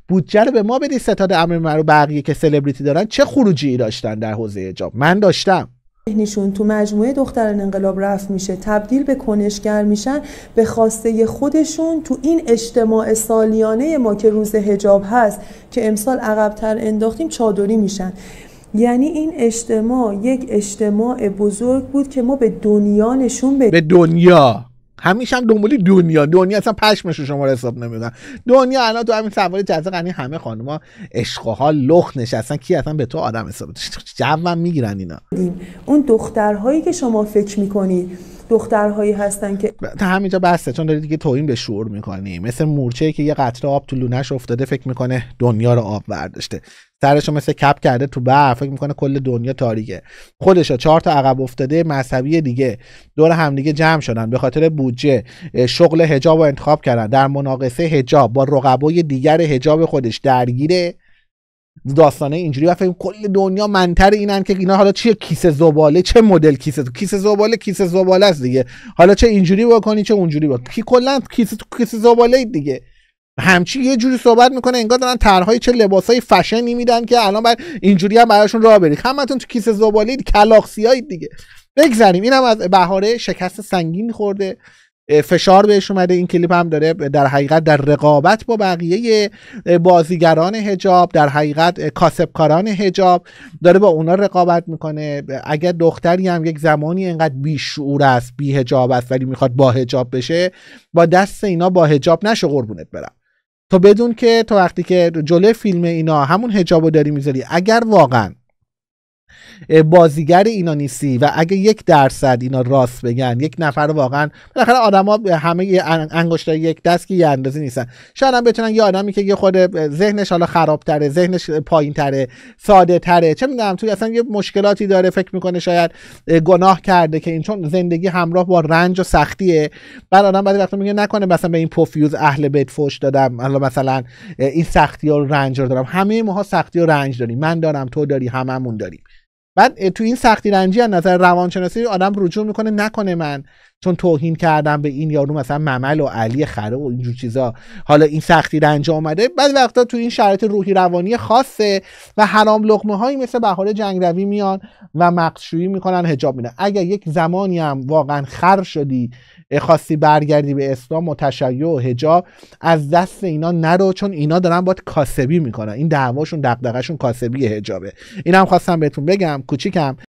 بودجه رو به ما بدی ستاد امر رو بقیه که سلبریتی دارن چه خروجی داشتن در حوزه هجاب من داشتم ذهنشون تو مجموعه دختران انقلاب رفت میشه تبدیل به کنشگر میشن به خواسته خودشون تو این اجتماع سالیانه ما که روز هجاب هست که امسال عقبتر انداختیم چادری میشن یعنی این اجتماع یک اجتماع بزرگ بود که ما به دنیا نشون بدیم به دنیا همیشه هم دنبالی دنیا دنیا اصلا پشمش رو شما رو حساب نمیدن دنیا الان تو همین سوار جزا غنی همه خانوما ها لخ نشستن کی اصلا به تو آدم حساب جوم میگیرن اینا اون دخترهایی که شما فکر میکنید دخترهایی هستن که تا همینجا بسته چون داری دیگه توهین به شعور میکنی مثل مورچه که یه قطره آب تو لونش افتاده فکر میکنه دنیا رو آب برداشته سرشو مثل کپ کرده تو بر فکر میکنه کل دنیا تاریکه خودشو چهار تا عقب افتاده مذهبی دیگه دور همدیگه جمع شدن به خاطر بودجه شغل هجاب رو انتخاب کردن در مناقصه هجاب با رقبای دیگر هجاب خودش درگیره داستانه اینجوری و کل دنیا منتر اینن که اینا حالا چیه کیسه زباله چه مدل کیسه تو کیسه زباله کیسه زباله است دیگه حالا چه اینجوری بکنی چه اونجوری بکنی، کی کلا کیسه تو کیسه زباله دیگه همچی یه جوری صحبت میکنه انگار دارن طرحهای چه لباسای فشنی میدن که الان بر اینجوری هم براشون راه برید همتون تو کیسه زبالید کلاخسیایید دیگه بگذریم اینم از بهاره شکست سنگین خورده فشار بهش اومده این کلیپ هم داره در حقیقت در رقابت با بقیه بازیگران هجاب در حقیقت کاسبکاران هجاب داره با اونا رقابت میکنه اگر دختری هم یک زمانی انقدر بیشعور است بی هجاب است ولی میخواد با هجاب بشه با دست اینا با هجاب نشه قربونت برم تو بدون که تو وقتی که جلوی فیلم اینا همون هجابو داری میذاری اگر واقعا بازیگر اینا نیستی و اگه یک درصد اینا راست بگن یک نفر واقعا بالاخره آدما همه انگشت یک دست که یه اندازه نیستن شاید هم بتونن یه آدمی که یه خود ذهنش حالا خرابتره ذهنش پایینتره ساده تره چه میدونم توی اصلا یه مشکلاتی داره فکر میکنه شاید گناه کرده که این چون زندگی همراه با رنج و سختیه بعد آدم بعد وقتا میگه نکنه مثلا به این پوفیوز اهل بیت فوش دادم حالا مثلا این سختی و رنج رو دارم همه ماها سختی و رنج داریم من دارم تو داری هممون داریم بعد تو این سختی رنجی از نظر روانشناسی آدم رجوع میکنه نکنه من چون توهین کردم به این یارو مثلا ممل و علی خره و اینجور چیزا حالا این سختی رنج آمده بعد وقتا تو این شرایط روحی روانی خاصه و حرام لقمه هایی مثل بهار جنگروی میان و مقشویی میکنن هجاب میدن اگر یک زمانی هم واقعا خر شدی خواستی برگردی به اسلام متشیع و هجاب از دست اینا نرو چون اینا دارن باید کاسبی میکنن این دعواشون دقدقهشون کاسبی این هم خواستم بهتون بگم کوچیکم